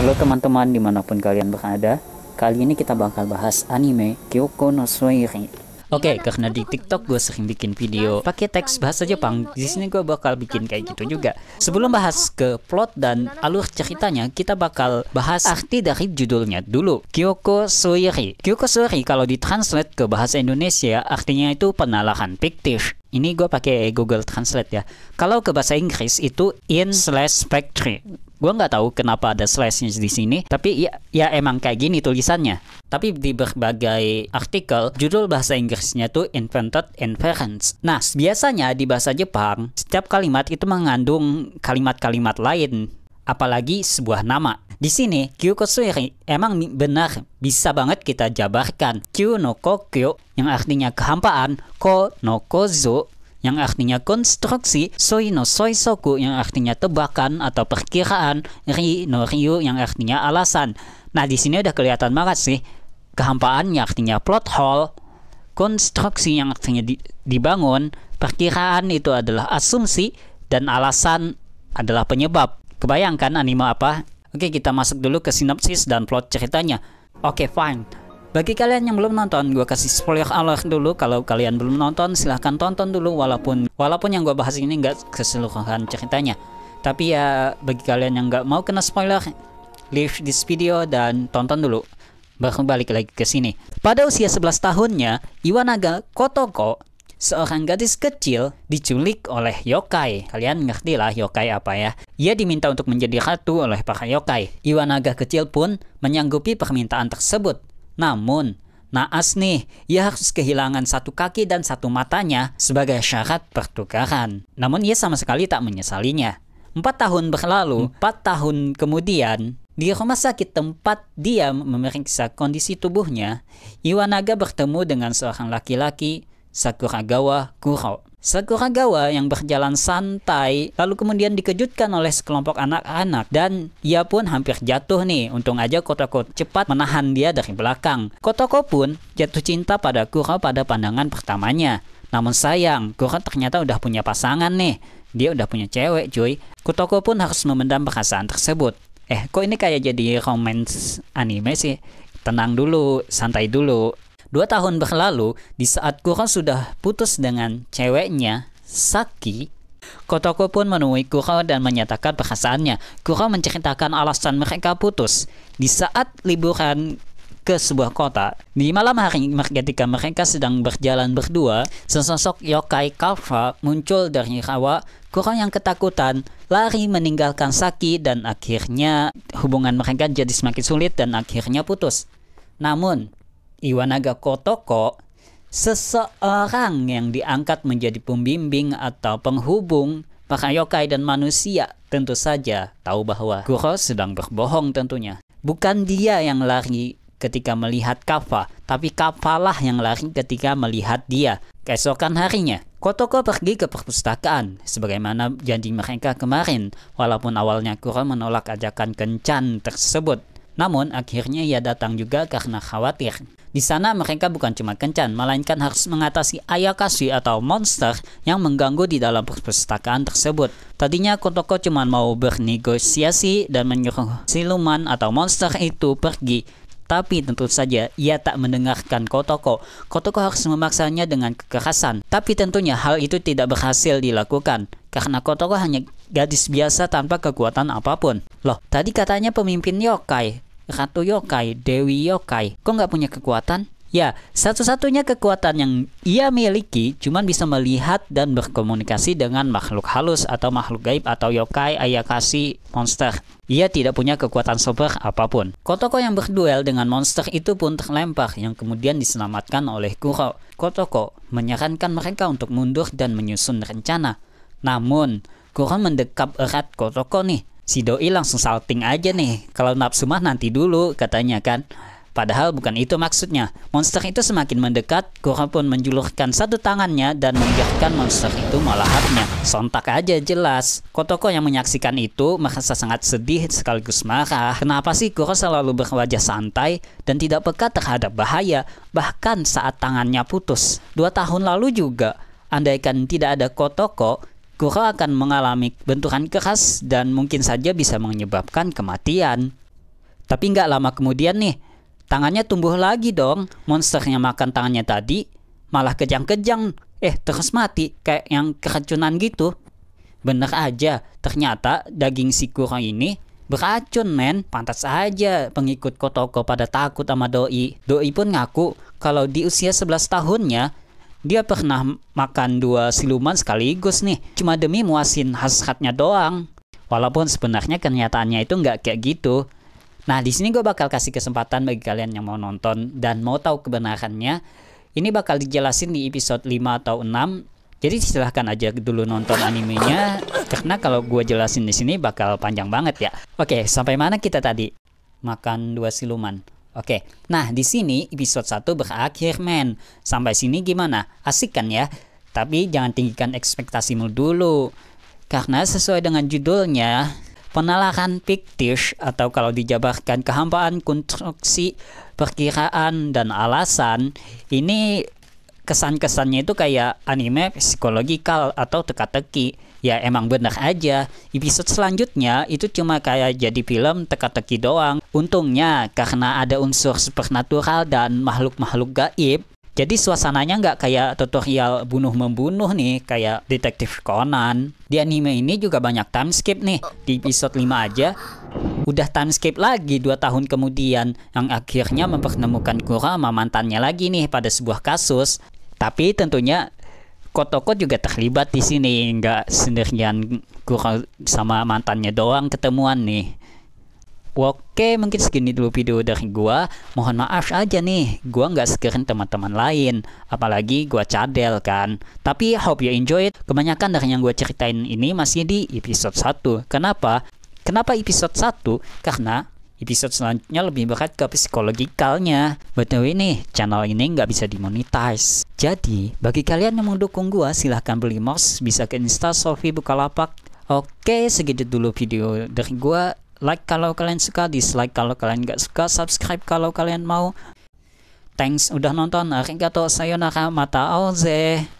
Halo teman-teman dimanapun kalian berada Kali ini kita bakal bahas anime Kyoko no Suiri Oke, okay, karena di TikTok gue sering bikin video pakai teks bahasa Jepang, di sini gue bakal bikin kayak gitu juga. Sebelum bahas ke plot dan alur ceritanya, kita bakal bahas arti dari judulnya dulu. Kyoko Soiri. Kyoko Soiri kalau ditranslate ke bahasa Indonesia, artinya itu penalahan fiktif. Ini gue pakai Google Translate ya. Kalau ke bahasa Inggris itu in slash factory. Gue nggak tahu kenapa ada slashnya di sini, tapi ya, ya emang kayak gini tulisannya. Tapi di berbagai artikel, judul bahasa Inggrisnya tuh invented inference. Nah, biasanya di bahasa Jepang, setiap kalimat itu mengandung kalimat-kalimat lain, apalagi sebuah nama. Di sini, Kyukotsuri emang benar bisa banget kita jabarkan. Kyu no kokyo yang artinya kehampaan, ko no kozo yang artinya konstruksi, no soy soku yang artinya tebakan atau perkiraan, ri no ryu yang artinya alasan. Nah di sini udah kelihatan banget sih kehampaannya artinya plot hole, konstruksi yang artinya di, dibangun, perkiraan itu adalah asumsi dan alasan adalah penyebab. Kebayangkan anime apa? Oke kita masuk dulu ke sinopsis dan plot ceritanya. Oke fine. Bagi kalian yang belum nonton, gue kasih spoiler alert dulu. Kalau kalian belum nonton, silahkan tonton dulu walaupun walaupun yang gue bahas ini nggak keseluruhan ceritanya. Tapi ya bagi kalian yang nggak mau kena spoiler, leave this video dan tonton dulu. Baru balik lagi ke sini. Pada usia 11 tahunnya, Iwanaga Kotoko, seorang gadis kecil, diculik oleh yokai. Kalian ngerti lah yokai apa ya? Ia diminta untuk menjadi ratu oleh para yokai. Iwanaga kecil pun menyanggupi permintaan tersebut namun, naas nih, ia harus kehilangan satu kaki dan satu matanya sebagai syarat pertukaran. Namun ia sama sekali tak menyesalinya. Empat tahun berlalu, empat tahun kemudian, di rumah sakit tempat dia memeriksa kondisi tubuhnya, Iwanaga bertemu dengan seorang laki-laki, Sakuragawa Kuro. Sakuragawa yang berjalan santai lalu kemudian dikejutkan oleh sekelompok anak-anak dan ia pun hampir jatuh nih. Untung aja Kotoko cepat menahan dia dari belakang. Kotoko pun jatuh cinta pada Kuro pada pandangan pertamanya. Namun sayang, Kuro ternyata udah punya pasangan nih. Dia udah punya cewek cuy. Kotoko pun harus memendam perasaan tersebut. Eh, kok ini kayak jadi romance anime sih? Tenang dulu, santai dulu. Dua tahun berlalu, di saat Kuro sudah putus dengan ceweknya, Saki, Kotoko pun menemui Kuro dan menyatakan perasaannya. Kuro menceritakan alasan mereka putus. Di saat liburan ke sebuah kota. Di malam hari ketika mereka sedang berjalan berdua, sesosok yokai Kalfa muncul dari rawa Kuro yang ketakutan, lari meninggalkan Saki dan akhirnya hubungan mereka jadi semakin sulit dan akhirnya putus. Namun, Iwanaga Kotoko, seseorang yang diangkat menjadi pembimbing atau penghubung para yokai dan manusia tentu saja tahu bahwa Kuro sedang berbohong tentunya. Bukan dia yang lari ketika melihat Kafa, tapi Kafalah yang lari ketika melihat dia. Keesokan harinya, Kotoko pergi ke perpustakaan, sebagaimana janji mereka kemarin, walaupun awalnya Kuro menolak ajakan kencan tersebut. Namun akhirnya ia datang juga karena khawatir. Di sana mereka bukan cuma kencan, melainkan harus mengatasi ayakashi atau monster yang mengganggu di dalam perpustakaan tersebut. Tadinya Kotoko cuma mau bernegosiasi dan menyuruh siluman atau monster itu pergi. Tapi tentu saja ia tak mendengarkan Kotoko. Kotoko harus memaksanya dengan kekerasan. Tapi tentunya hal itu tidak berhasil dilakukan. Karena Kotoko hanya gadis biasa tanpa kekuatan apapun. Loh, tadi katanya pemimpin yokai. Ratu Yokai, Dewi Yokai, kok nggak punya kekuatan? Ya, satu-satunya kekuatan yang ia miliki cuman bisa melihat dan berkomunikasi dengan makhluk halus atau makhluk gaib atau yokai, ayakashi, monster. Ia tidak punya kekuatan super apapun. Kotoko yang berduel dengan monster itu pun terlempar yang kemudian diselamatkan oleh Kuro. Kotoko menyarankan mereka untuk mundur dan menyusun rencana. Namun, Kuro mendekap erat Kotoko nih Si doi langsung salting aja nih, kalau nafsu mah nanti dulu katanya kan. Padahal bukan itu maksudnya. Monster itu semakin mendekat, Gora pun menjulurkan satu tangannya dan menggerakkan monster itu melahapnya. Sontak aja jelas. Kotoko yang menyaksikan itu merasa sangat sedih sekaligus marah. Kenapa sih Gora selalu berwajah santai dan tidak peka terhadap bahaya, bahkan saat tangannya putus? Dua tahun lalu juga, andaikan tidak ada Kotoko, Guru akan mengalami benturan keras dan mungkin saja bisa menyebabkan kematian. Tapi nggak lama kemudian nih, tangannya tumbuh lagi dong. Monsternya makan tangannya tadi, malah kejang-kejang. Eh, terus mati, kayak yang keracunan gitu. Bener aja, ternyata daging si kura ini beracun men. Pantas aja pengikut Kotoko pada takut sama doi. Doi pun ngaku kalau di usia 11 tahunnya, dia pernah makan dua siluman sekaligus nih, cuma demi muasin hasratnya doang. Walaupun sebenarnya kenyataannya itu nggak kayak gitu. Nah, di sini gue bakal kasih kesempatan bagi kalian yang mau nonton dan mau tahu kebenarannya. Ini bakal dijelasin di episode 5 atau 6 jadi silahkan aja dulu nonton animenya karena kalau gue jelasin di sini bakal panjang banget ya. Oke, sampai mana kita tadi? Makan dua siluman. Oke, nah di sini episode 1 berakhir men. Sampai sini gimana? Asik kan ya? Tapi jangan tinggikan ekspektasimu dulu. Karena sesuai dengan judulnya, penalaran fiktif atau kalau dijabarkan kehampaan konstruksi, perkiraan, dan alasan ini kesan-kesannya itu kayak anime psikologikal atau teka-teki ya emang benar aja episode selanjutnya itu cuma kayak jadi film teka-teki doang untungnya karena ada unsur supernatural dan makhluk-makhluk gaib jadi suasananya nggak kayak tutorial bunuh-membunuh nih, kayak detektif Conan. Di anime ini juga banyak time skip nih, di episode 5 aja. Udah time skip lagi dua tahun kemudian, yang akhirnya mempertemukan Kurama mantannya lagi nih pada sebuah kasus. Tapi tentunya Kotoko juga terlibat di sini, nggak sendirian kurang sama mantannya doang ketemuan nih. Oke, mungkin segini dulu video dari gua. Mohon maaf aja nih, gua nggak sekeren teman-teman lain, apalagi gua cadel kan. Tapi hope you enjoy it. Kebanyakan dari yang gua ceritain ini masih di episode 1. Kenapa? Kenapa episode 1? Karena Episode selanjutnya lebih berat ke psikologikalnya. By the way nih, channel ini nggak bisa dimonetize. Jadi, bagi kalian yang mau dukung gua, silahkan beli mouse, bisa ke Insta Sofi Bukalapak. Oke, segitu dulu video dari gua. Like kalau kalian suka, dislike kalau kalian nggak suka, subscribe kalau kalian mau. Thanks udah nonton. Arigato sayonara mata auze.